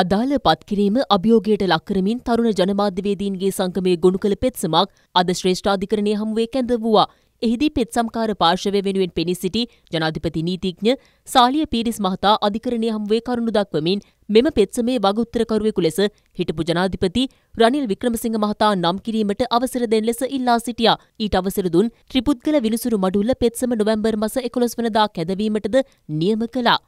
අදාළ පත්කිරීම අභියෝගයට ලක්කරමින් තරුණ ජනමාධ්‍යවේදීන්ගේ සංගමය ගොුණු කළ පෙත්සමක් අද ශ්‍රේෂ්ඨාධිකරණය හමුවේ කැඳවවා. එහිදී පෙත්සම්කාර පාර්ශවය වෙනුවෙන් පෙනි සිටි ජනාධිපති නීතිඥ සාලිය පිරිස් මහතා අධිකරණය හමුවේ කරුණු දක්වමින් මෙම පෙත්සමේ වගඋත්තරකරුවෙකු ලෙස හිටපු ජනාධිපති රනිල් වික්‍රමසිංහ මහතා නම් කිරීමට අවසර දෙන් ලෙස ඉල්ලා සිටියා. ඊට අවසර දුන් ත්‍රිපුද්ගල විනිසුරු මඩුල්ල පෙත්සම නොවැම්බර් මස එකොළොස් වනදා කැදවීමටද නියම කළා.